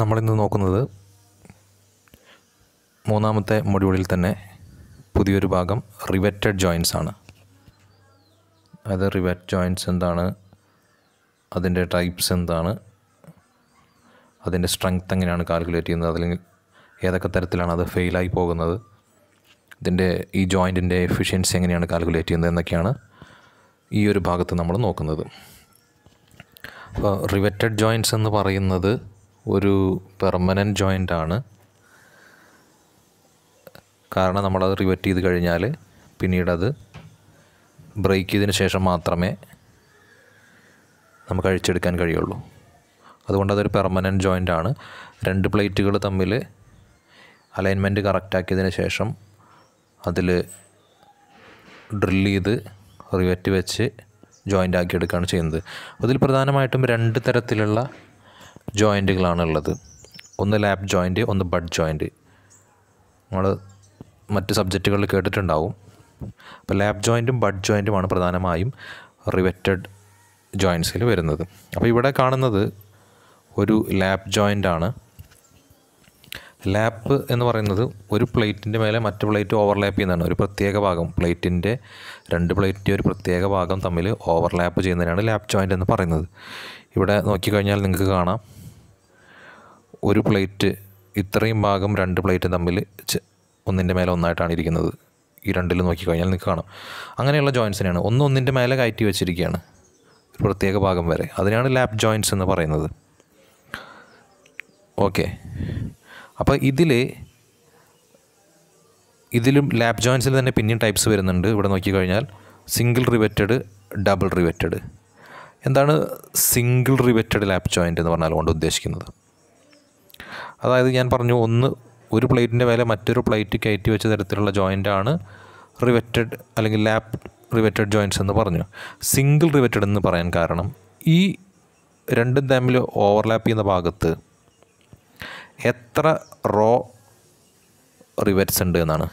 നമ്മളിന്ന് നോക്കുന്നത് മൂന്നാമത്തെ മൊഡ്യൂളിൽ തന്നെ പുതിയൊരു ഭാഗം റിവറ്റഡ് ജോയിൻസ് ആണ് അതായത് റിവറ്റ് ജോയിൻസ് എന്താണ് അതിൻ്റെ ടൈപ്സ് എന്താണ് അതിൻ്റെ സ്ട്രെങ്ത് എങ്ങനെയാണ് കാൽക്കുലേറ്റ് ചെയ്യുന്നത് അതല്ലെങ്കിൽ ഏതൊക്കെ തരത്തിലാണ് അത് ഫെയിലായി പോകുന്നത് ഇതിൻ്റെ ഈ ജോയിൻറ്റിൻ്റെ എഫിഷ്യൻസി എങ്ങനെയാണ് കാൽക്കുലേറ്റ് ചെയ്യുന്നത് എന്നൊക്കെയാണ് ഈ ഒരു ഭാഗത്ത് നമ്മൾ നോക്കുന്നത് അപ്പോൾ റിവറ്റഡ് ജോയിൻസ് എന്ന് പറയുന്നത് ഒരു പെർമനൻറ്റ് ജോയിൻ്റ് ആണ് കാരണം നമ്മളത് റിവറ്റ് ചെയ്ത് കഴിഞ്ഞാൽ പിന്നീടത് ബ്രേക്ക് ചെയ്തതിന് ശേഷം മാത്രമേ നമുക്ക് അഴിച്ചെടുക്കാൻ കഴിയുള്ളൂ അതുകൊണ്ട് അതൊരു പെർമനൻറ്റ് ജോയിൻ്റ് ആണ് രണ്ട് പ്ലേറ്റുകൾ തമ്മിൽ അലൈൻമെൻറ്റ് കറക്റ്റാക്കിയതിന് ശേഷം അതിൽ ഡ്രില്ല് ചെയ്ത് റിവറ്റ് വെച്ച് ജോയിൻ്റ് ആക്കിയെടുക്കുകയാണ് ചെയ്യുന്നത് അതിൽ പ്രധാനമായിട്ടും രണ്ട് തരത്തിലുള്ള ഉള്ളത് ഒന്ന് ലാപ് ജോയിൻറ്റ് ഒന്ന് ബഡ് ജോയിൻറ്റ് നമ്മൾ മറ്റ് സബ്ജക്റ്റുകളിൽ കേട്ടിട്ടുണ്ടാവും അപ്പോൾ ലാപ് ജോയിൻറ്റും ബഡ് ജോയിൻറ്റുമാണ് പ്രധാനമായും റിവറ്റഡ് ജോയിൻസിൽ വരുന്നത് അപ്പോൾ ഇവിടെ കാണുന്നത് ഒരു ലാബ് ജോയിൻ്റാണ് ലാപ്പ് എന്ന് പറയുന്നത് ഒരു പ്ലേറ്റിൻ്റെ മേലെ മറ്റു പ്ലേറ്റ് ഓവർലാപ്പ് ചെയ്യുന്നതാണ് ഒരു പ്രത്യേക ഭാഗം പ്ലേറ്റിൻ്റെ രണ്ട് പ്ലേറ്റിൻ്റെ ഒരു പ്രത്യേക ഭാഗം തമ്മിൽ ഓവർലാപ്പ് ചെയ്യുന്നതിനാണ് ലാപ്പ് ജോയിൻ്റ് എന്ന് പറയുന്നത് ഇവിടെ നോക്കിക്കഴിഞ്ഞാൽ നിങ്ങൾക്ക് കാണാം ഒരു പ്ലേറ്റ് ഇത്രയും ഭാഗം രണ്ട് പ്ലേറ്റും തമ്മിൽ ഒന്നിൻ്റെ മേലെ ഒന്നായിട്ടാണ് ഇരിക്കുന്നത് ഈ രണ്ടിൽ നോക്കിക്കഴിഞ്ഞാൽ നിങ്ങൾക്ക് കാണാം അങ്ങനെയുള്ള ജോയിൻസിനെയാണ് ഒന്ന് ഒന്നിൻ്റെ മേലെ കയറ്റി വെച്ചിരിക്കുകയാണ് ഒരു പ്രത്യേക ഭാഗം വരെ അതിനാണ് ലാപ് ജോയിൻസ് എന്ന് പറയുന്നത് ഓക്കെ അപ്പോൾ ഇതിൽ ഇതിലും ലാപ് ജോയിൻസിൽ തന്നെ പിന്നെയും ടൈപ്സ് വരുന്നുണ്ട് ഇവിടെ നോക്കിക്കഴിഞ്ഞാൽ സിംഗിൾ റിവെറ്റഡ് ഡബിൾ റിവെറ്റഡ് എന്താണ് സിംഗിൾ റിവെറ്റഡ് ലാപ് ജോയിൻ്റ് എന്ന് പറഞ്ഞാൽ കൊണ്ട് ഉദ്ദേശിക്കുന്നത് അതായത് ഞാൻ പറഞ്ഞു ഒന്ന് ഒരു പ്ലേറ്റിൻ്റെ മേലെ മറ്റൊരു പ്ലേറ്റ് കയറ്റി വെച്ച തരത്തിലുള്ള ജോയിൻ്റാണ് റിവറ്റഡ് അല്ലെങ്കിൽ ലാപ്പ് റിവറ്റഡ് ജോയിൻസ് എന്ന് പറഞ്ഞു സിംഗിൾ റിവറ്റഡ് എന്ന് പറയാൻ കാരണം ഈ രണ്ടും തമ്മിൽ ഓവർലാപ്പ് ചെയ്യുന്ന ഭാഗത്ത് എത്ര റോ റിവറ്റ്സ് ഉണ്ട് എന്നാണ്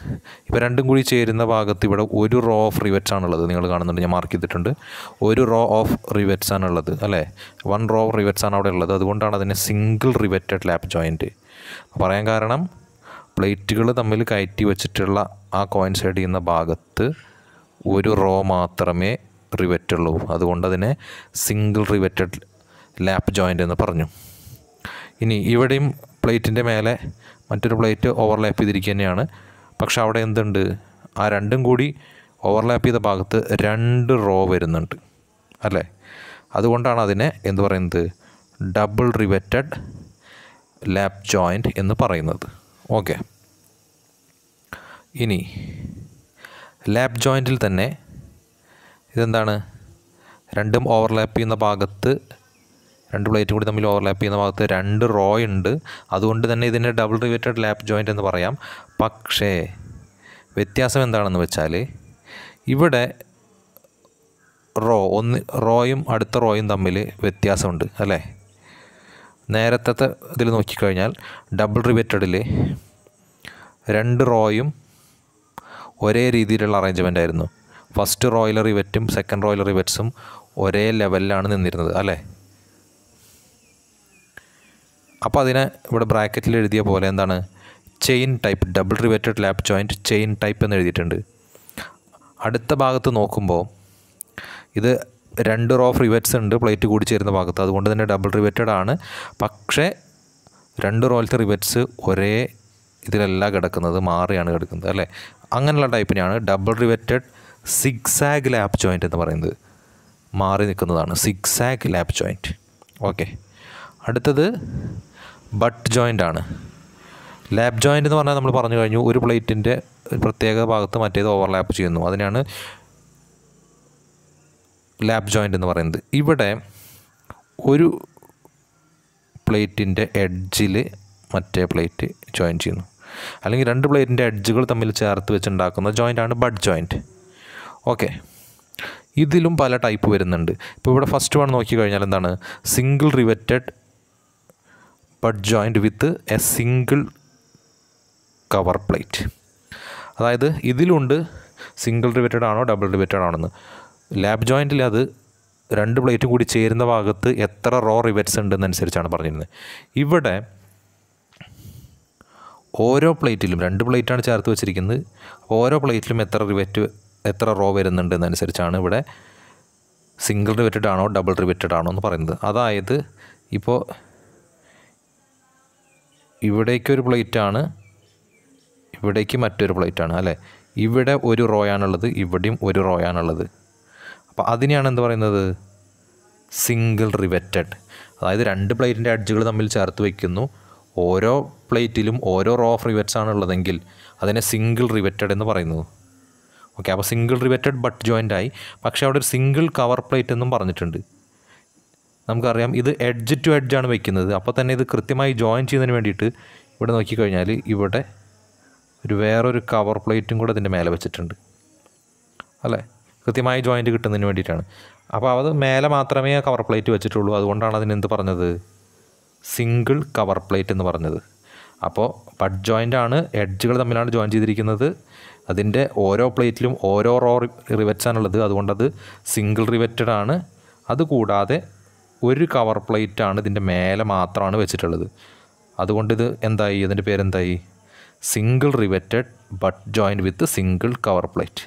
ഇപ്പോൾ രണ്ടും കൂടി ചേരുന്ന ഭാഗത്ത് ഇവിടെ ഒരു റോ ഓഫ് റിവറ്റ്സ് ആണുള്ളത് നിങ്ങൾ കാണുന്നുണ്ട് ഞാൻ മാർക്ക് ചെയ്തിട്ടുണ്ട് ഒരു റോ ഓഫ് റിവറ്റ്സ് ആണുള്ളത് അല്ലേ വൺ റോ ഓഫ് റിവറ്റ്സ് ആണ് അവിടെ ഉള്ളത് അതുകൊണ്ടാണ് അതിനെ സിംഗിൾ റിവറ്റഡ് ലാപ്പ് ജോയിൻറ്റ് പറയാൻ കാരണം പ്ലേറ്റുകൾ തമ്മിൽ കയറ്റി വെച്ചിട്ടുള്ള ആ കോയിൻസൈഡ് ചെയ്യുന്ന ഭാഗത്ത് ഒരു റോ മാത്രമേ ഉള്ളൂ അതുകൊണ്ട് അതിനെ സിംഗിൾ റിവറ്റഡ് ലാപ്പ് ജോയിൻ്റ് എന്ന് പറഞ്ഞു ഇനി ഇവിടെയും പ്ലേറ്റിൻ്റെ മേലെ മറ്റൊരു പ്ലേറ്റ് ഓവർലാപ്പ് ചെയ്തിരിക്കുക തന്നെയാണ് പക്ഷേ അവിടെ എന്തുണ്ട് ആ രണ്ടും കൂടി ഓവർലാപ്പ് ചെയ്ത ഭാഗത്ത് രണ്ട് റോ വരുന്നുണ്ട് അല്ലേ അതുകൊണ്ടാണ് അതിനെ എന്ത് പറയുന്നത് ഡബിൾ റിവെറ്റഡ് ലാപ്പ് ജോയിൻറ്റ് എന്ന് പറയുന്നത് ഓക്കെ ഇനി ലാപ്പ് ജോയിൻറ്റിൽ തന്നെ ഇതെന്താണ് രണ്ടും ഓവർലാപ്പ് ചെയ്യുന്ന ഭാഗത്ത് രണ്ട് പ്ലേറ്റ് കൂടി തമ്മിൽ ഓവർലാപ്പ് ചെയ്യുന്ന ഭാഗത്ത് രണ്ട് റോ ഉണ്ട് അതുകൊണ്ട് തന്നെ ഇതിൻ്റെ ഡബിൾ റിവേറ്റഡ് ലാപ്പ് ജോയിൻ്റ് എന്ന് പറയാം പക്ഷേ വ്യത്യാസം എന്താണെന്ന് വെച്ചാൽ ഇവിടെ റോ ഒന്ന് റോയും അടുത്ത റോയും തമ്മിൽ വ്യത്യാസമുണ്ട് അല്ലേ നേരത്തെ ഇതിൽ നോക്കിക്കഴിഞ്ഞാൽ ഡബിൾ റിവേറ്റഡിൽ രണ്ട് റോയും ഒരേ രീതിയിലുള്ള അറേഞ്ച്മെൻ്റ് ആയിരുന്നു ഫസ്റ്റ് റോയിലറി റിവറ്റും സെക്കൻഡ് റോയിലറി വെറ്റ്സും ഒരേ ലെവലിലാണ് നിന്നിരുന്നത് അല്ലേ അപ്പോൾ അതിനെ ഇവിടെ ബ്രാക്കറ്റിൽ എഴുതിയ പോലെ എന്താണ് chain type double riveted lap joint chain type എന്ന് എഴുതിയിട്ടുണ്ട് അടുത്ത ഭാഗത്ത് നോക്കുമ്പോൾ ഇത് രണ്ട് റോ ഓഫ് റിവേറ്റ്സ് ഉണ്ട് പ്ലേറ്റ് കൂടി ചേരുന്ന ഭാഗത്ത് അതുകൊണ്ട് തന്നെ ഡബിൾ റിവേറ്റഡ് ആണ് പക്ഷേ രണ്ട് റോയിലത്തെ റിവേറ്റ്സ് ഒരേ ഇതിലല്ല കിടക്കുന്നത് മാറിയാണ് കിടക്കുന്നത് അല്ലേ അങ്ങനെയുള്ള ടൈപ്പിനെയാണ് double riveted zigzag lap joint എന്ന് പറയുന്നത് മാറി നിൽക്കുന്നതാണ് സിക്സാഗ് ലാപ്പ് ജോയിൻറ്റ് ഓക്കെ അടുത്തത് ബട്ട് ജോയിൻ്റ് ആണ് ലാബ് ജോയിൻ്റ് എന്ന് പറഞ്ഞാൽ നമ്മൾ പറഞ്ഞു കഴിഞ്ഞു ഒരു പ്ലേറ്റിൻ്റെ പ്രത്യേക ഭാഗത്ത് മറ്റേത് ഓവർലാപ്പ് ചെയ്യുന്നു അതിനാണ് ലാബ് ജോയിൻ്റ് എന്ന് പറയുന്നത് ഇവിടെ ഒരു പ്ലേറ്റിൻ്റെ എഡ്ജിൽ മറ്റേ പ്ലേറ്റ് ജോയിൻ ചെയ്യുന്നു അല്ലെങ്കിൽ രണ്ട് പ്ലേറ്റിൻ്റെ എഡ്ജുകൾ തമ്മിൽ ചേർത്ത് വെച്ചുണ്ടാക്കുന്ന ആണ് ബഡ് ജോയിൻ്റ് ഓക്കെ ഇതിലും പല ടൈപ്പ് വരുന്നുണ്ട് ഇപ്പോൾ ഇവിടെ ഫസ്റ്റ് വൺ നോക്കി കഴിഞ്ഞാൽ എന്താണ് single riveted butt joint with a single cover plate അതായത് ഇതിലുണ്ട് സിംഗിൾ റിവേറ്റഡ് ആണോ ഡബിൾ റിവേറ്റഡ് ആണോന്ന് ലാബ് ജോയിൻറ്റിൽ അത് രണ്ട് പ്ലേറ്റും കൂടി ചേരുന്ന ഭാഗത്ത് എത്ര റോ റിവെറ്റ്സ് ഉണ്ടെന്നനുസരിച്ചാണ് പറഞ്ഞിരുന്നത് ഇവിടെ ഓരോ പ്ലേറ്റിലും രണ്ട് പ്ലേറ്റാണ് ചേർത്ത് വെച്ചിരിക്കുന്നത് ഓരോ പ്ലേറ്റിലും എത്ര റിവെറ്റ് എത്ര റോ വരുന്നുണ്ട് എന്നനുസരിച്ചാണ് ഇവിടെ സിംഗിൾ റിവെറ്റഡ് ആണോ ഡബിൾ റിവെറ്റഡ് ആണോ എന്ന് പറയുന്നത് അതായത് ഇപ്പോൾ ഇവിടേക്കൊരു പ്ലേറ്റാണ് ഇവിടേക്ക് മറ്റൊരു പ്ലേറ്റാണ് അല്ലേ ഇവിടെ ഒരു റോയാണുള്ളത് ഇവിടെയും ഒരു റോയാണുള്ളത് അപ്പോൾ അതിനെയാണ് എന്ത് പറയുന്നത് സിംഗിൾ റിവറ്റഡ് അതായത് രണ്ട് പ്ലേറ്റിൻ്റെ അഡ്ജുകൾ തമ്മിൽ ചേർത്ത് വയ്ക്കുന്നു ഓരോ പ്ലേറ്റിലും ഓരോ റോ ഓഫ് റിവറ്റ്സ് ആണ് ഉള്ളതെങ്കിൽ അതിനെ സിംഗിൾ റിവറ്റഡ് എന്ന് പറയുന്നു ഓക്കെ അപ്പോൾ സിംഗിൾ റിവറ്റഡ് ബട്ട് ജോയിൻ്റ് ആയി പക്ഷേ അവിടെ ഒരു സിംഗിൾ കവർ പ്ലേറ്റ് എന്നും പറഞ്ഞിട്ടുണ്ട് നമുക്കറിയാം ഇത് എഡ്ജ് ടു എഡ്ജാണ് വെക്കുന്നത് അപ്പോൾ തന്നെ ഇത് കൃത്യമായി ജോയിൻ ചെയ്യുന്നതിന് വേണ്ടിയിട്ട് ഇവിടെ നോക്കിക്കഴിഞ്ഞാൽ ഇവിടെ ഒരു വേറൊരു കവർ പ്ലേറ്റും കൂടെ ഇതിൻ്റെ മേലെ വെച്ചിട്ടുണ്ട് അല്ലേ കൃത്യമായി ജോയിൻറ്റ് കിട്ടുന്നതിന് വേണ്ടിയിട്ടാണ് അപ്പോൾ അത് മേലെ മാത്രമേ കവർ പ്ലേറ്റ് വെച്ചിട്ടുള്ളൂ അതുകൊണ്ടാണ് അതിന് എന്ത് പറഞ്ഞത് സിംഗിൾ കവർ പ്ലേറ്റ് എന്ന് പറഞ്ഞത് അപ്പോൾ ബഡ് ജോയിൻ്റ് ആണ് എഡ്ജുകൾ തമ്മിലാണ് ജോയിൻ ചെയ്തിരിക്കുന്നത് അതിൻ്റെ ഓരോ പ്ലേറ്റിലും ഓരോ റോ റിവെറ്റ്സാണുള്ളത് അതുകൊണ്ടത് സിംഗിൾ റിവെറ്റഡ് ആണ് അതുകൂടാതെ ഒരു കവർ പ്ലേറ്റാണ് ഇതിൻ്റെ മേലെ മാത്രമാണ് വെച്ചിട്ടുള്ളത് അതുകൊണ്ട് ഇത് എന്തായി ഇതിൻ്റെ പേരെന്തായി single riveted butt joint with single cover plate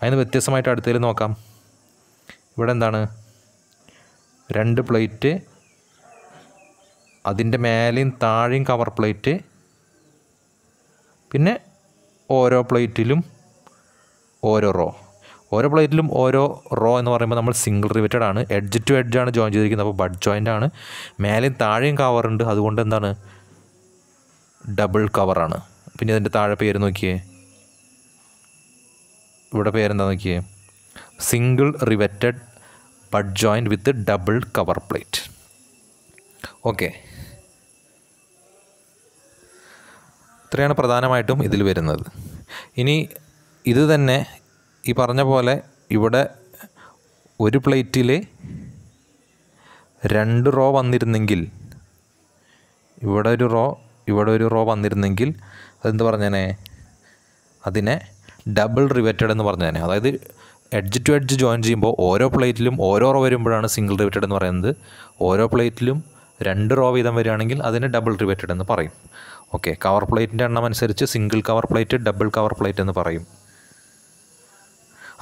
അതിന് വ്യത്യസ്തമായിട്ട് അടുത്തതിൽ നോക്കാം ഇവിടെ എന്താണ് രണ്ട് പ്ലേറ്റ് അതിൻ്റെ മേലെയും താഴെയും കവർ പ്ലേറ്റ് പിന്നെ ഓരോ പ്ലേറ്റിലും ഓരോ റോ ഓരോ പ്ലേറ്റിലും ഓരോ റോ എന്ന് പറയുമ്പോൾ നമ്മൾ സിംഗിൾ റിവറ്റഡ് ആണ് എഡ്ജ് ടു എഡ്ജ് ആണ് ജോയിൻ ചെയ്തിരിക്കുന്നത് അപ്പോൾ ബഡ് ജോയിൻ്റ് ആണ് മേലെയും താഴെയും കവറുണ്ട് അതുകൊണ്ട് എന്താണ് ഡബിൾ കവറാണ് പിന്നെ അതിൻ്റെ താഴെ പേര് നോക്കിയേ ഇവിടെ പേരെന്താ നോക്കിയേ single riveted butt joint with double cover plate okay ഇത്രയാണ് പ്രധാനമായിട്ടും ഇതിൽ വരുന്നത് ഇനി ഇത് തന്നെ ഈ പറഞ്ഞ പോലെ ഇവിടെ ഒരു പ്ലേറ്റിൽ രണ്ട് റോ വന്നിരുന്നെങ്കിൽ ഇവിടെ ഒരു റോ ഇവിടെ ഒരു റോ വന്നിരുന്നെങ്കിൽ അതെന്ത് പറഞ്ഞേനെ അതിനെ ഡബിൾ റിവേറ്റഡ് എന്ന് പറഞ്ഞേനെ അതായത് എഡ്ജ് ടു എഡ്ജ് ജോയിൻ ചെയ്യുമ്പോൾ ഓരോ പ്ലേറ്റിലും ഓരോ റോ വരുമ്പോഴാണ് സിംഗിൾ റിവേറ്റഡ് എന്ന് പറയുന്നത് ഓരോ പ്ലേറ്റിലും രണ്ട് റോ വീതം വരികയാണെങ്കിൽ അതിന് ഡബിൾ റിവേറ്റഡ് എന്ന് പറയും ഓക്കെ കവർ പ്ലേറ്റിൻ്റെ എണ്ണം അനുസരിച്ച് single cover plate double cover plate എന്ന് പറയും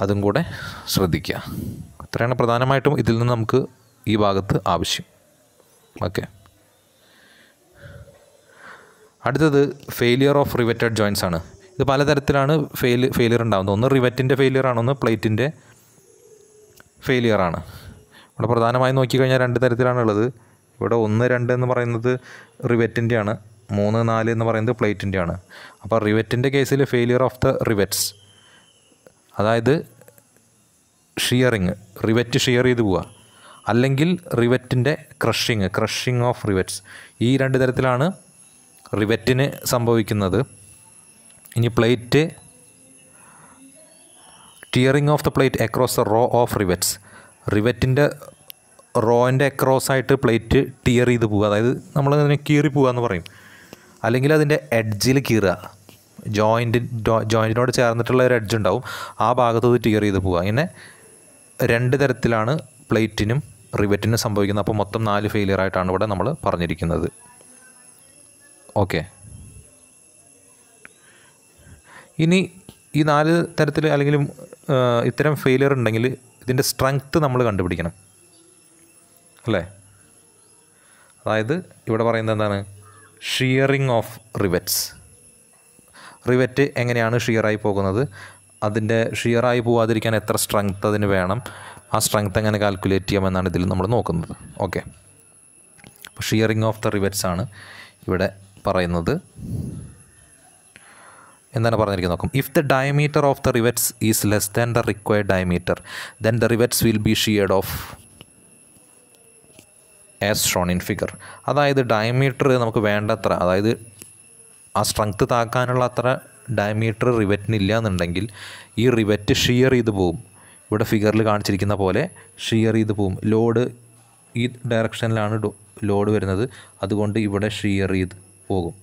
അതും കൂടെ ശ്രദ്ധിക്കുക അത്രയാണ് പ്രധാനമായിട്ടും ഇതിൽ നിന്ന് നമുക്ക് ഈ ഭാഗത്ത് ആവശ്യം ഓക്കെ അടുത്തത് ഫെയിലിയർ ഓഫ് റിവറ്റഡ് ജോയിൻസ് ആണ് ഇത് പലതരത്തിലാണ് ഫെയിൽ ഫെയിലിയർ ഉണ്ടാകുന്നത് ഒന്ന് റിവറ്റിൻ്റെ ഫെയിലിയർ ആണ് ഒന്ന് പ്ലേറ്റിൻ്റെ ഫെയിലിയർ ആണ് ഇവിടെ പ്രധാനമായി നോക്കിക്കഴിഞ്ഞാൽ രണ്ട് തരത്തിലാണുള്ളത് ഇവിടെ ഒന്ന് രണ്ട് എന്ന് പറയുന്നത് റിവറ്റിൻ്റെ ആണ് മൂന്ന് നാല് എന്ന് പറയുന്നത് പ്ലേറ്റിൻ്റെ ആണ് അപ്പോൾ റിവറ്റിൻ്റെ കേസിൽ ഫെയിലിയർ ഓഫ് ദ റിവറ്റ്സ് അതായത് ഷിയറിങ് റിവറ്റ് ഷിയർ ചെയ്ത് പോവുക അല്ലെങ്കിൽ റിവറ്റിൻ്റെ ക്രഷിങ് ക്രഷിങ് ഓഫ് റിവറ്റ്സ് ഈ രണ്ട് തരത്തിലാണ് റിവറ്റിന് സംഭവിക്കുന്നത് ഇനി plate tearing of the plate across the row of rivets റിവറ്റിൻ്റെ റോൻ്റെ അക്രോസ് ആയിട്ട് പ്ലേറ്റ് ടിയർ ചെയ്ത് പോവുക അതായത് നമ്മൾ അതിനെ കീറി പോവുക എന്ന് പറയും അല്ലെങ്കിൽ അതിൻ്റെ എഡ്ജിൽ കീറുക ജോയിൻ്റ് ജോയിൻറ്റിനോട് ചേർന്നിട്ടുള്ള ഒരു എഡ്ജ് ഉണ്ടാവും ആ ഭാഗത്ത് ഇത് ടിയർ ചെയ്ത് പോവുക ഇങ്ങനെ രണ്ട് തരത്തിലാണ് പ്ലേറ്റിനും റിവറ്റിനും സംഭവിക്കുന്നത് അപ്പോൾ മൊത്തം നാല് ഫെയിലിയർ ആയിട്ടാണ് ഇവിടെ നമ്മൾ പറഞ്ഞിരിക്കുന്നത് ഓക്കെ ഇനി ഈ നാല് തരത്തിൽ അല്ലെങ്കിൽ ഇത്തരം ഫെയിലിയർ ഉണ്ടെങ്കിൽ ഇതിൻ്റെ സ്ട്രെങ്ത്ത് നമ്മൾ കണ്ടുപിടിക്കണം അല്ലേ അതായത് ഇവിടെ പറയുന്നത് എന്താണ് ഷിയറിങ് ഓഫ് റിവറ്റ്സ് റിവറ്റ് എങ്ങനെയാണ് ഷിയറായി പോകുന്നത് അതിൻ്റെ ഷിയറായി പോവാതിരിക്കാൻ എത്ര സ്ട്രെങ്ത് അതിന് വേണം ആ സ്ട്രെങ്ത് എങ്ങനെ കാൽക്കുലേറ്റ് ചെയ്യാമെന്നാണ് ഇതിൽ നമ്മൾ നോക്കുന്നത് ഓക്കെ അപ്പോൾ ഷിയറിങ് ഓഫ് ദ റിവറ്റ്സ് ആണ് ഇവിടെ പറയുന്നത് എന്താണ് പറഞ്ഞിരിക്കുന്നത് നോക്കും if the diameter of the rivets is less than the required diameter then the rivets will be sheared off as shown in figure അതായത് ഡയമീറ്റർ നമുക്ക് വേണ്ടത്ര അതായത് ആ സ്ട്രെങ്ത് താക്കാനുള്ള അത്ര ഡയമീറ്റർ റിവറ്റിനില്ല എന്നുണ്ടെങ്കിൽ ഈ റിവറ്റ് ഷിയർ ചെയ്ത് പോവും ഇവിടെ ഫിഗറിൽ കാണിച്ചിരിക്കുന്ന പോലെ ഷിയർ ചെയ്ത് പോവും ലോഡ് ഈ ഡയറക്ഷനിലാണ് ലോഡ് വരുന്നത് അതുകൊണ്ട് ഇവിടെ ഷിയർ ചെയ്ത് പോകും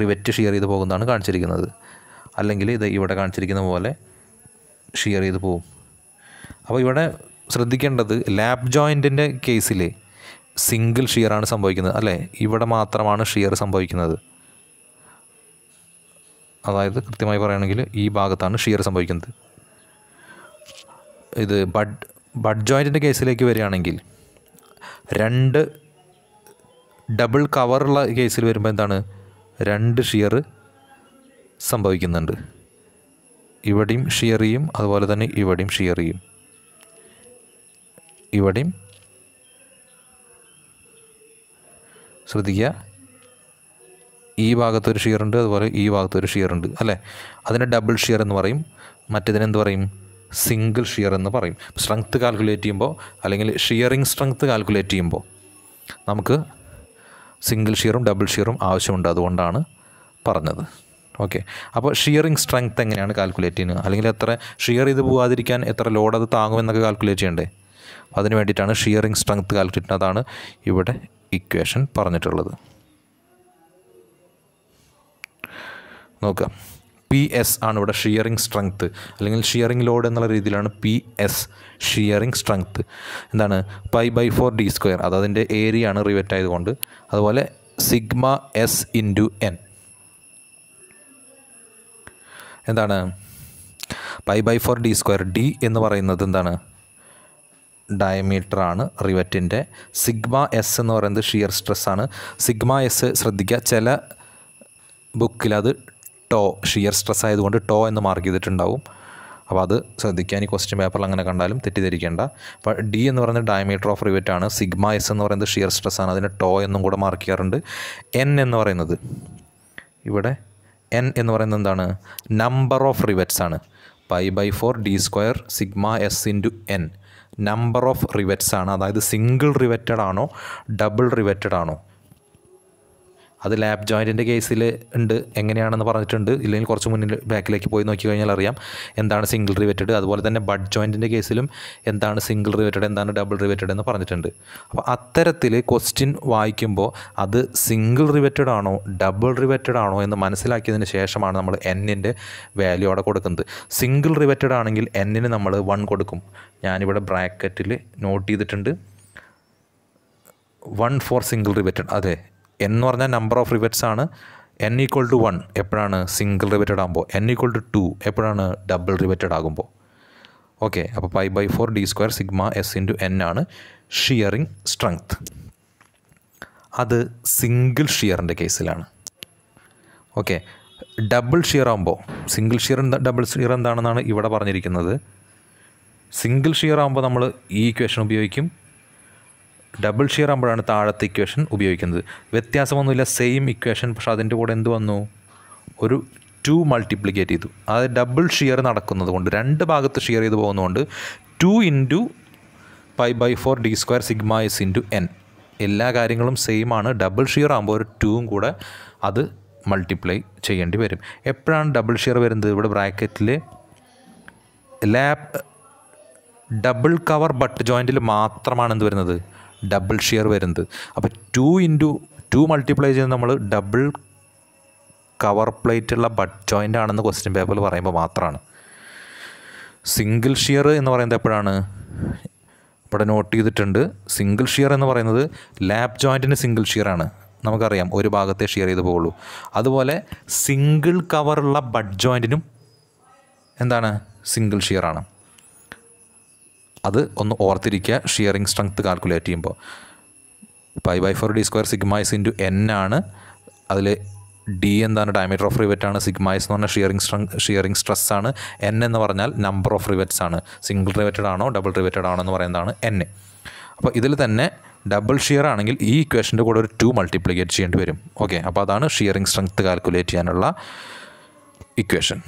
റിവറ്റ് ഷിയർ ചെയ്ത് പോകുന്നതാണ് കാണിച്ചിരിക്കുന്നത് അല്ലെങ്കിൽ ഇത് ഇവിടെ കാണിച്ചിരിക്കുന്ന പോലെ ഷിയർ ചെയ്ത് പോകും അപ്പോൾ ഇവിടെ ശ്രദ്ധിക്കേണ്ടത് ലാബ് ജോയിൻറ്റിൻ്റെ കേസിൽ സിംഗിൾ ഷിയറാണ് സംഭവിക്കുന്നത് അല്ലേ ഇവിടെ മാത്രമാണ് ഷിയർ സംഭവിക്കുന്നത് അതായത് കൃത്യമായി പറയുകയാണെങ്കിൽ ഈ ഭാഗത്താണ് ഷിയർ സംഭവിക്കുന്നത് ഇത് ബഡ് ബഡ് ജോയിൻറ്റിൻ്റെ കേസിലേക്ക് വരികയാണെങ്കിൽ രണ്ട് ഡബിൾ കവറുള്ള കേസിൽ വരുമ്പോൾ എന്താണ് രണ്ട് ഷിയർ സംഭവിക്കുന്നുണ്ട് ഇവിടെയും ഷിയർ ചെയ്യും അതുപോലെ തന്നെ ഇവിടെയും ഷിയർ ചെയ്യും ഇവിടെയും ശ്രദ്ധിക്കുക ഈ ഭാഗത്തൊരു ഷിയറുണ്ട് അതുപോലെ ഈ ഭാഗത്തൊരു ഷിയറുണ്ട് അല്ലേ അതിനെ ഡബിൾ ഷിയർ എന്ന് പറയും മറ്റേതിനെന്ത് പറയും സിംഗിൾ ഷിയർ എന്ന് പറയും സ്ട്രെങ്ത്ത് കാൽക്കുലേറ്റ് ചെയ്യുമ്പോൾ അല്ലെങ്കിൽ ഷിയറിംഗ് സ്ട്രെങ്ത്ത് കാൽക്കുലേറ്റ് ചെയ്യുമ്പോൾ നമുക്ക് സിംഗിൾ ഷിയറും ഡബിൾ ഷിയറും ആവശ്യമുണ്ട് അതുകൊണ്ടാണ് പറഞ്ഞത് ഓക്കെ അപ്പോൾ ഷിയറിംഗ് സ്ട്രെങ്ത്ത് എങ്ങനെയാണ് കാൽക്കുലേറ്റ് ചെയ്യുന്നത് അല്ലെങ്കിൽ എത്ര ഷിയർ ചെയ്ത് പോകാതിരിക്കാൻ എത്ര ലോഡ് അത് താങ്ങുമെന്നൊക്കെ കാൽക്കുലേറ്റ് ചെയ്യണ്ടേ അതിന് വേണ്ടിയിട്ടാണ് ഷിയറിംഗ് സ്ട്രെങ്ത്ത് കാൽക്കുലേറ്റ് അതാണ് ഇവിടെ ഇക്വേഷൻ പറഞ്ഞിട്ടുള്ളത് നോക്കുക പി എസ് ആണ് ഇവിടെ ഷിയറിംഗ് സ്ട്രെങ്ത്ത് അല്ലെങ്കിൽ ഷിയറിംഗ് ലോഡ് എന്നുള്ള രീതിയിലാണ് പി എസ് ഷിയറിംഗ് സ്ട്രെങ്ത്ത് എന്താണ് pi by four D square അത് അതിൻ്റെ ഏരിയ ആണ് റിവെറ്റ് ആയതുകൊണ്ട് അതുപോലെ സിഗ്മ എസ് ഇൻറ്റു എൻ എന്താണ് pi by four D square D എന്ന് പറയുന്നത് എന്താണ് ഡയമീറ്ററാണ് റിവറ്റിൻ്റെ സിഗ്മ എസ് എന്ന് പറയുന്നത് ഷിയർ സ്ട്രെസ്സാണ് സിഗ്മ എസ് ശ്രദ്ധിക്കുക ചില ബുക്കിൽ അത് ടോ ഷിയർ സ്ട്രെസ് ആയതുകൊണ്ട് ടോ എന്ന് മാർക്ക് ചെയ്തിട്ടുണ്ടാവും അപ്പോൾ അത് ശ്രദ്ധിക്കാൻ ഈ ക്വസ്റ്റ്യൻ പേപ്പറിൽ അങ്ങനെ കണ്ടാലും തെറ്റിദ്ധരിക്കേണ്ട അപ്പോൾ ഡി എന്ന് പറയുന്നത് ഡയമീറ്റർ ഓഫ് റിവെറ്റ് ആണ് സിഗ്മ എസ് എന്ന് പറയുന്നത് ഷിയർ സ്ട്രെസ് ആണ് അതിന് ടോ എന്നും കൂടെ മാർക്ക് ചെയ്യാറുണ്ട് എൻ എന്ന് പറയുന്നത് ഇവിടെ എൻ എന്ന് പറയുന്നത് എന്താണ് നമ്പർ ഓഫ് റിവെറ്റ്സ് ആണ് pi by four D square sigma S into N number of rivets ആണ് അതായത് സിംഗിൾ റിവെറ്റഡ് ആണോ ഡബിൾ റിവെറ്റഡ് ആണോ അത് ലാബ് ജോയിൻറ്റിൻ്റെ കേസിൽ ഉണ്ട് എങ്ങനെയാണെന്ന് പറഞ്ഞിട്ടുണ്ട് ഇല്ലെങ്കിൽ കുറച്ച് മുന്നിൽ ബാക്കിലേക്ക് പോയി നോക്കി കഴിഞ്ഞാൽ അറിയാം എന്താണ് സിംഗിൾ റിവേറ്റഡ് അതുപോലെ തന്നെ ബഡ് ജോയിൻറ്റിൻ്റെ കേസിലും എന്താണ് സിംഗിൾ റിവേറ്റഡ് എന്താണ് ഡബിൾ റിവേറ്റഡ് എന്ന് പറഞ്ഞിട്ടുണ്ട് അപ്പോൾ അത്തരത്തിൽ ക്വസ്റ്റ്യൻ വായിക്കുമ്പോൾ അത് സിംഗിൾ റിവേറ്റഡ് ആണോ ഡബിൾ റിവേറ്റഡ് ആണോ എന്ന് മനസ്സിലാക്കിയതിന് ശേഷമാണ് നമ്മൾ എന്നിൻ്റെ വാല്യൂ അവിടെ കൊടുക്കുന്നത് സിംഗിൾ റിവേറ്റഡ് ആണെങ്കിൽ എന്നിന് നമ്മൾ വൺ കൊടുക്കും ഞാനിവിടെ ബ്രാക്കറ്റിൽ നോട്ട് ചെയ്തിട്ടുണ്ട് വൺ ഫോർ സിംഗിൾ റിവേറ്റഡ് അതെ എൻ എന്ന് പറഞ്ഞാൽ നമ്പർ ഓഫ് റിവറ്റ്സ് ആണ് എൻ ഈക്വൾ ടു വൺ എപ്പോഴാണ് സിംഗിൾ റിവറ്റഡ് ആകുമ്പോൾ എൻ ഈക്വൾ ടു ടു എപ്പോഴാണ് ഡബിൾ റിവറ്റഡ് ആകുമ്പോൾ ഓക്കെ അപ്പോൾ pi by four D square sigma S into N ആണ് ഷിയറിങ് സ്ട്രെങ്ത് അത് സിംഗിൾ ഷിയറിൻ്റെ കേസിലാണ് ഓക്കെ ഡബിൾ ഷിയർ ആകുമ്പോൾ സിംഗിൾ ഷിയർ ഡബിൾ ഷിയർ എന്താണെന്നാണ് ഇവിടെ പറഞ്ഞിരിക്കുന്നത് സിംഗിൾ ഷിയർ ആകുമ്പോൾ നമ്മൾ ഈ ഇക്വേഷൻ ഉപയോഗിക്കും ഡബിൾ ഷെയർ ആകുമ്പോഴാണ് താഴത്തെ ഇക്വേഷൻ ഉപയോഗിക്കുന്നത് വ്യത്യാസമൊന്നുമില്ല സെയിം ഇക്വേഷൻ പക്ഷെ അതിൻ്റെ കൂടെ എന്ത് വന്നു ഒരു ടു മൾട്ടിപ്ലിക്കേറ്റ് ചെയ്തു അത് ഡബിൾ ഷിയർ നടക്കുന്നത് കൊണ്ട് രണ്ട് ഭാഗത്ത് ഷിയർ ചെയ്ത് പോകുന്നതുകൊണ്ട് two into pi by four D square sigma S into N എല്ലാ കാര്യങ്ങളും സെയിം ആണ് ഡബിൾ ഷിയർ ആകുമ്പോൾ ഒരു ടൂവും കൂടെ അത് മൾട്ടിപ്ലൈ ചെയ്യേണ്ടി വരും എപ്പോഴാണ് ഡബിൾ ഷിയർ വരുന്നത് ഇവിടെ ബ്രാക്കറ്റിൽ ലാബ് ഡബിൾ കവർ ബട്ട് ജോയിൻറ്റിൽ മാത്രമാണ് എന്ത് വരുന്നത് ഡബിൾ ഷിയർ വരുന്നത് അപ്പോൾ ടു ഇൻറ്റു ടു മൾട്ടിപ്ലൈ ചെയ്ത് നമ്മൾ ഡബിൾ കവർ പ്ലേറ്റുള്ള ബട്ട് ജോയിൻ്റ് ആണെന്ന് ക്വസ്റ്റ്യൻ പേപ്പറിൽ പറയുമ്പോൾ മാത്രമാണ് സിംഗിൾ ഷിയർ എന്ന് പറയുന്നത് എപ്പോഴാണ് ഇവിടെ നോട്ട് ചെയ്തിട്ടുണ്ട് സിംഗിൾ ഷിയർ എന്ന് പറയുന്നത് ലാബ് ജോയിൻറ്റിന് സിംഗിൾ ഷിയർ ആണ് നമുക്കറിയാം ഒരു ഭാഗത്തെ ഷിയർ ചെയ്ത് പോകുള്ളൂ അതുപോലെ സിംഗിൾ കവറുള്ള ബഡ് ജോയിൻറ്റിനും എന്താണ് സിംഗിൾ ഷിയർ ആണ് അത് ഒന്ന് ഓർത്തിരിക്കുക ഷിയറിംഗ് സ്ട്രെങ്ത് കാൽക്കുലേറ്റ് ചെയ്യുമ്പോൾ pi by four D square sigma s into N ആണ് അതിൽ ഡി എന്താണ് ഡയമീറ്റർ ഓഫ് റിവറ്റ് ആണ് സിഗ്മൈസ് എന്ന് പറഞ്ഞാൽ ഷിയറിംഗ് സ്ട്രെങ് ഷിയറിങ് സ്ട്രെസ് ആണ് എൻ എന്ന് പറഞ്ഞാൽ നമ്പർ ഓഫ് റിവെറ്റ്സ് ആണ് സിംഗിൾ റിവറ്റഡ് ആണോ ഡബിൾ റിവറ്റഡ് ആണോ എന്ന് പറയുന്നതാണ് എൻ അപ്പോൾ ഇതിൽ തന്നെ ഡബിൾ ഷിയർ ആണെങ്കിൽ ഈ ഇക്വേഷൻ്റെ കൂടെ ഒരു ടു മൾട്ടിപ്ലിക്കേറ്റ് ചെയ്യേണ്ടി വരും ഓക്കെ അപ്പോൾ അതാണ് ഷിയറിംഗ് സ്ട്രെങ്ത് കാൽക്കുലേറ്റ് ചെയ്യാനുള്ള ഇക്വേഷൻ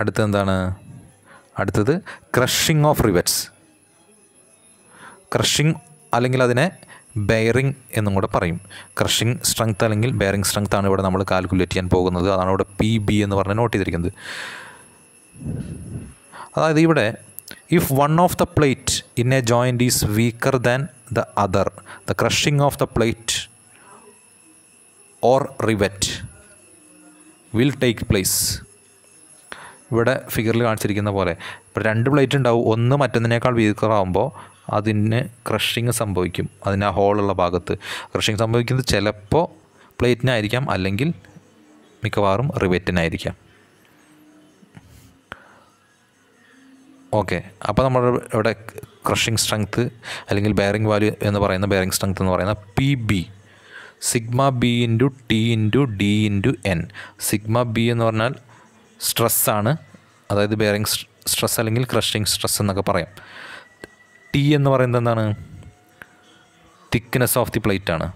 അടുത്തെന്താണ് എന്താണ് അടുത്തത് ക്രഷിംഗ് ഓഫ് റിവറ്റ്സ് ക്രഷിംഗ് അല്ലെങ്കിൽ അതിനെ ബെയറിംഗ് എന്നും കൂടെ പറയും ക്രഷിംഗ് സ്ട്രെങ്ത് അല്ലെങ്കിൽ ബെയറിംഗ് സ്ട്രെങ്ത് ആണ് ഇവിടെ നമ്മൾ കാൽക്കുലേറ്റ് ചെയ്യാൻ പോകുന്നത് അതാണ് ഇവിടെ പി ബി എന്ന് പറഞ്ഞ് നോട്ട് ചെയ്തിരിക്കുന്നത് അതായത് ഇവിടെ if one of the plate in a joint is weaker than the other the crushing of the plate or rivet will take place ഇവിടെ ഫിഗറിൽ കാണിച്ചിരിക്കുന്ന പോലെ ഇപ്പോൾ രണ്ട് പ്ലേറ്റ് ഉണ്ടാവും ഒന്ന് മറ്റൊന്നിനേക്കാൾ വീക്കറാകുമ്പോൾ അതിന് ക്രഷിങ് സംഭവിക്കും അതിന് ആ ഹോളുള്ള ഭാഗത്ത് ക്രഷിങ് സംഭവിക്കുന്നത് ചിലപ്പോൾ പ്ലേറ്റിനായിരിക്കാം അല്ലെങ്കിൽ മിക്കവാറും റിവേറ്റിനായിരിക്കാം ഓക്കെ അപ്പോൾ നമ്മുടെ ഇവിടെ ക്രഷിംഗ് സ്ട്രെങ്ത്ത് അല്ലെങ്കിൽ ബെയറിംഗ് വാല്യൂ എന്ന് പറയുന്ന ബെയറിംഗ് സ്ട്രെങ്ത്ത് എന്ന് പറയുന്ന P B sigma B into T into D into N sigma B എന്ന് പറഞ്ഞാൽ സ്ട്രെസ്സാണ് അതായത് ബെയറിങ് സ്ട്രെസ് അല്ലെങ്കിൽ ക്രഷിങ് സ്ട്രെസ് എന്നൊക്കെ പറയാം ടി എന്ന് പറയുന്നത് എന്താണ് തിക്നെസ് ഓഫ് ദി പ്ലേറ്റ് ആണ്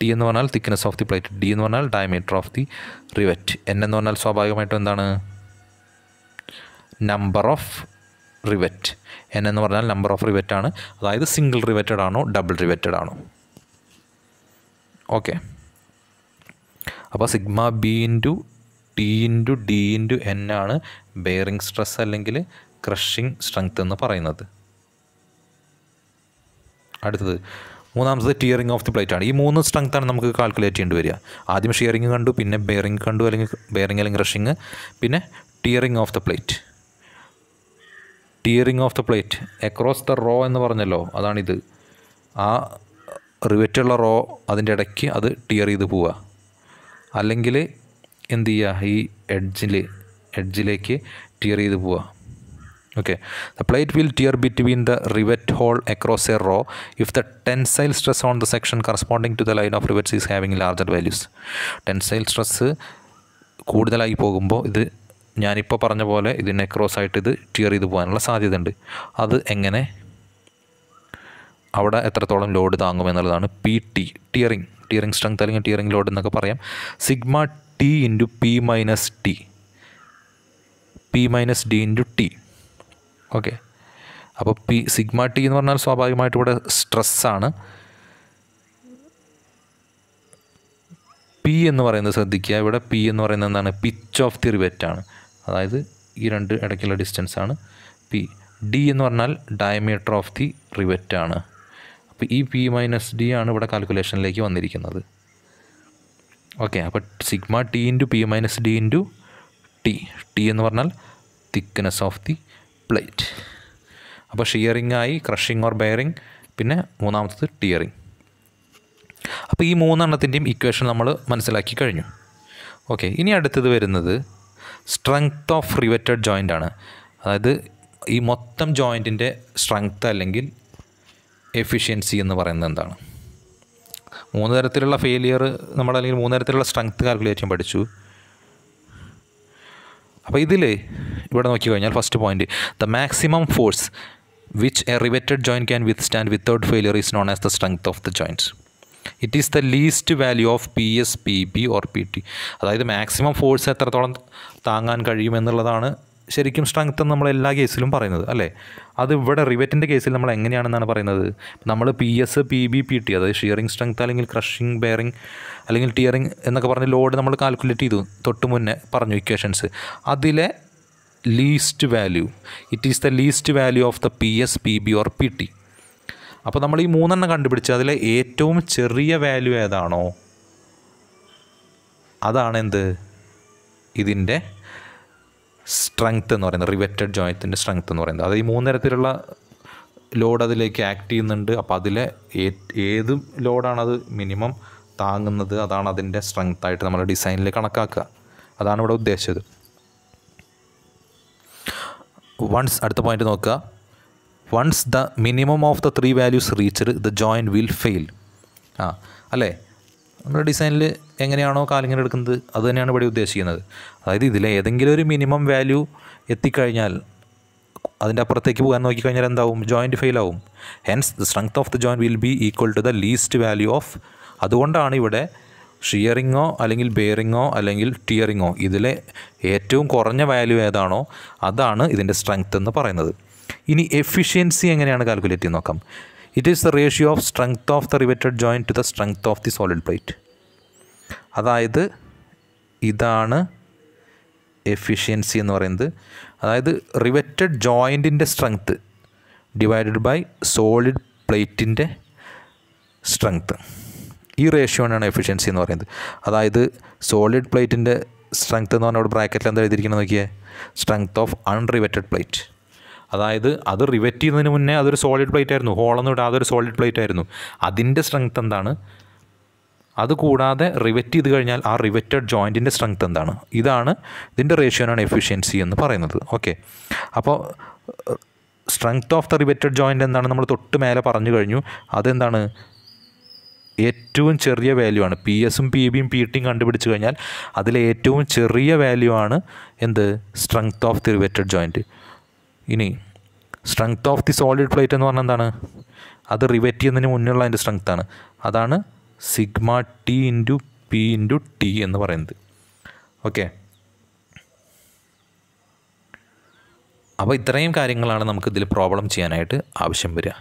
ടി എന്ന് പറഞ്ഞാൽ thickness of the plate D എന്ന് പറഞ്ഞാൽ diameter of the rivet N എന്ന് പറഞ്ഞാൽ സ്വാഭാവികമായിട്ടും എന്താണ് നമ്പർ ഓഫ് റിവറ്റ് എൻ എന്ന് പറഞ്ഞാൽ നമ്പർ ഓഫ് റിവറ്റ് ആണ് അതായത് സിംഗിൾ റിവറ്റഡ് ആണോ ഡബിൾ റിവറ്റഡ് ആണോ ഓക്കെ അപ്പോൾ sigma B into T into D into N ആണ് ബെയറിങ് സ്ട്രെസ് അല്ലെങ്കിൽ ക്രഷിങ് സ്ട്രെങ്ത് എന്ന് പറയുന്നത് അടുത്തത് മൂന്നാമത്തത് ടിയറിങ് ഓഫ് ദി പ്ലേറ്റ് ആണ് ഈ മൂന്ന് ആണ് നമുക്ക് കാൽക്കുലേറ്റ് ചെയ്യേണ്ടി വരിക ആദ്യം ഷിയറിങ് കണ്ടു പിന്നെ ബെയറിങ് കണ്ടു അല്ലെങ്കിൽ ബെയറിങ് അല്ലെങ്കിൽ ക്രഷിങ് പിന്നെ tearing of the plate tearing of the plate across the row എന്ന് പറഞ്ഞല്ലോ അതാണിത് ആ റിവറ്റുള്ള റോ അതിൻ്റെ ഇടയ്ക്ക് അത് ടിയർ ചെയ്ത് പോവുക അല്ലെങ്കിൽ എന്ത് ചെയ്യുക ഈ എഡ്ജിൽ എഡ്ജിലേക്ക് ടിയർ ചെയ്ത് പോവുക okay the plate will tear between the rivet hole across a row if the tensile stress on the section corresponding to the line of rivets is having larger values tensile stress കൂടുതലായി പോകുമ്പോൾ ഇത് ഞാനിപ്പോൾ പറഞ്ഞ പോലെ ഇതിനെ cross ആയിട്ട് ഇത് tear ചെയ്ത് പോകാനുള്ള സാധ്യതയുണ്ട് അത് എങ്ങനെ അവിടെ എത്രത്തോളം ലോഡ് താങ്ങും എന്നുള്ളതാണ് P T tearing tearing strength അല്ലെങ്കിൽ ടിയറിങ് ലോഡ് എന്നൊക്കെ പറയാം sigma T into P minus T P minus D into T okay അപ്പോൾ പി സിഗ്മ ടി എന്ന് പറഞ്ഞാൽ സ്വാഭാവികമായിട്ടും ഇവിടെ സ്ട്രെസ്സാണ് പി എന്ന് പറയുന്നത് ശ്രദ്ധിക്കുക ഇവിടെ പി എന്ന് പറയുന്നത് എന്താണ് പിച്ച് ഓഫ് ദി റിവെറ്റാണ് അതായത് ഈ രണ്ട് ഇടയ്ക്കുള്ള ഡിസ്റ്റൻസ് ആണ് പി ഡി എന്ന് പറഞ്ഞാൽ ഡയമീറ്റർ ഓഫ് ദി റിവെറ്റാണ് അപ്പോൾ ഈ പി മൈനസ് ഡി ആണ് ഇവിടെ കാൽക്കുലേഷനിലേക്ക് വന്നിരിക്കുന്നത് ഓക്കെ അപ്പോൾ sigma T into P minus D into T T എന്ന് പറഞ്ഞാൽ തിക്നെസ് ഓഫ് ദി പ്ലേറ്റ് അപ്പോൾ ഷിയറിംഗ് ആയി ക്രഷിംഗ് ഓർ ബെയറിംഗ് പിന്നെ മൂന്നാമത്തത് ടിയറിംഗ് അപ്പോൾ ഈ മൂന്നെണ്ണത്തിൻ്റെയും ഇക്വേഷൻ നമ്മൾ മനസ്സിലാക്കി കഴിഞ്ഞു ഓക്കെ ഇനി അടുത്തത് വരുന്നത് സ്ട്രെങ്ത് ഓഫ് റിവറ്റഡ് ജോയിൻ്റ് ആണ് അതായത് ഈ മൊത്തം ജോയിൻറ്റിൻ്റെ സ്ട്രെങ്ത്ത് അല്ലെങ്കിൽ എഫിഷ്യൻസി എന്ന് പറയുന്നത് എന്താണ് മൂന്ന് തരത്തിലുള്ള ഫെയിലിയർ നമ്മൾ അല്ലെങ്കിൽ മൂന്ന് തരത്തിലുള്ള സ്ട്രെങ്ത് കാൽക്കുലേഷൻ പഠിച്ചു അപ്പോൾ ഇതിൽ ഇവിടെ നോക്കി കഴിഞ്ഞാൽ first point the maximum force which a riveted joint can withstand without failure is known as the strength of the joints it is the least value of P S P B or P T അതായത് maximum force എത്രത്തോളം താങ്ങാൻ കഴിയുമെന്നുള്ളതാണ് ശരിക്കും strength നമ്മൾ എല്ലാ കേസിലും പറയുന്നത് അല്ലേ അത് ഇവിടെ റിവറ്റിൻ്റെ കേസിൽ നമ്മൾ എങ്ങനെയാണെന്നാണ് പറയുന്നത് നമ്മൾ P S P B P T അതായത് ഷിയറിംഗ് സ്ട്രെങ്ത് അല്ലെങ്കിൽ ക്രഷിംഗ് ബെയറിംഗ് അല്ലെങ്കിൽ ടിയറിംഗ് എന്നൊക്കെ പറഞ്ഞ് ലോഡ് നമ്മൾ കാൽക്കുലേറ്റ് ചെയ്തു തൊട്ട് മുന്നേ പറഞ്ഞു ഇക്വേഷൻസ് അതിലെ least value it is the least value of the P S P B or P T അപ്പോൾ നമ്മൾ ഈ മൂന്നെണ്ണം കണ്ടുപിടിച്ച് അതിലെ ഏറ്റവും ചെറിയ വാല്യൂ ഏതാണോ അതാണ് എന്ത് ഇതിൻ്റെ സ്ട്രെങ്ത് എന്ന് പറയുന്നത് റിവറ്റഡ് ജോയിൻറ്റിൻ്റെ സ്ട്രെങ്ത് എന്ന് പറയുന്നത് അത് ഈ മൂന്ന് തരത്തിലുള്ള ലോഡ് അതിലേക്ക് ആക്ട് ചെയ്യുന്നുണ്ട് അപ്പോൾ അതിലെ ഏത് ലോഡാണത് മിനിമം താങ്ങുന്നത് അതാണ് അതിൻ്റെ സ്ട്രെങ്ത് ആയിട്ട് ഡിസൈനിൽ കണക്കാക്കുക അതാണ് ഇവിടെ ഉദ്ദേശിച്ചത് വൺസ് അടുത്ത പോയിന്റ് നോക്കുക once the minimum of the three values reached the joint will fail ആ അല്ലേ നമ്മുടെ ഡിസൈനിൽ എങ്ങനെയാണോ കാലിങ്ങനെ എടുക്കുന്നത് അത് തന്നെയാണ് ഇവിടെ ഉദ്ദേശിക്കുന്നത് അതായത് ഇതിൽ ഏതെങ്കിലും ഒരു മിനിമം വാല്യൂ എത്തിക്കഴിഞ്ഞാൽ അതിൻ്റെ അപ്പുറത്തേക്ക് പോകാൻ നോക്കിക്കഴിഞ്ഞാൽ എന്താവും ജോയിൻറ്റ് ഫെയിലാവും hence the strength of the joint will be equal to the least value of അതുകൊണ്ടാണ് ഇവിടെ ഷിയറിങ്ങോ അല്ലെങ്കിൽ ബെയറിങ്ങോ അല്ലെങ്കിൽ ടിയറിങ്ങോ ഇതിലെ ഏറ്റവും കുറഞ്ഞ വാല്യൂ ഏതാണോ അതാണ് ഇതിൻ്റെ സ്ട്രെങ്ത് എന്ന് പറയുന്നത് ഇനി എഫിഷ്യൻസി എങ്ങനെയാണ് കാൽക്കുലേറ്റ് ചെയ്ത് നോക്കാം it is the ratio of strength of the riveted joint to the strength of the solid plate അതായത് ഇതാണ് എഫിഷ്യൻസി എന്ന് പറയുന്നത് അതായത് റിവറ്റഡ് ജോയിൻറ്റിൻ്റെ സ്ട്രെങ്ത്ത് ഡിവൈഡഡ് ബൈ സോളിഡ് പ്ലേറ്റിൻ്റെ സ്ട്രെങ്ത്ത് ഈ റേഷ്യോ ആണ് എഫിഷ്യൻസി എന്ന് പറയുന്നത് അതായത് സോളിഡ് പ്ലേറ്റിൻ്റെ സ്ട്രെങ്ത്ത് എന്ന് പറഞ്ഞാൽ ബ്രാക്കറ്റിൽ എന്താ എഴുതിയിരിക്കുന്നത് നോക്കിയേ സ്ട്രെങ്ത് ഓഫ് അൺറിവറ്റഡ് പ്ലേറ്റ് അതായത് അത് റിവെറ്റ് ചെയ്യുന്നതിന് മുന്നേ അതൊരു സോളിഡ് പ്ലേറ്റ് ആയിരുന്നു ഹോളെന്ന് ഇടാതെ ഒരു സോളിഡ് പ്ലേറ്റ് ആയിരുന്നു അതിൻ്റെ സ്ട്രെങ്ത് എന്താണ് അതുകൂടാതെ റിവെറ്റ് ചെയ്ത് കഴിഞ്ഞാൽ ആ റിവെറ്റഡ് ജോയിൻറ്റിൻ്റെ സ്ട്രെങ്ത് എന്താണ് ഇതാണ് ഇതിൻ്റെ റേഷ്യോനാണ് എഫിഷ്യൻസി എന്ന് പറയുന്നത് ഓക്കെ അപ്പോൾ strength of the riveted joint എന്താണ് നമ്മൾ തൊട്ട് മേലെ പറഞ്ഞു കഴിഞ്ഞു അതെന്താണ് ഏറ്റവും ചെറിയ വാല്യൂ ആണ് പി എസും പി ബിയും പി ടിയും കണ്ടുപിടിച്ച് കഴിഞ്ഞാൽ അതിലെ ഏറ്റവും ചെറിയ വാല്യൂ ആണ് എന്ത് strength of the riveted joint ഇനി strength of the solid plate എന്ന് പറഞ്ഞാൽ എന്താണ് അത് റിവെറ്റ് ചെയ്യുന്നതിന് മുന്നിലുള്ള അതിൻ്റെ സ്ട്രെങ്ത് ആണ് അതാണ് sigma T into P into T എന്ന് പറയുന്നത് ഓക്കെ അപ്പോൾ ഇത്രയും കാര്യങ്ങളാണ് നമുക്ക് ഇതിൽ പ്രോബ്ലം ചെയ്യാനായിട്ട് ആവശ്യം വരിക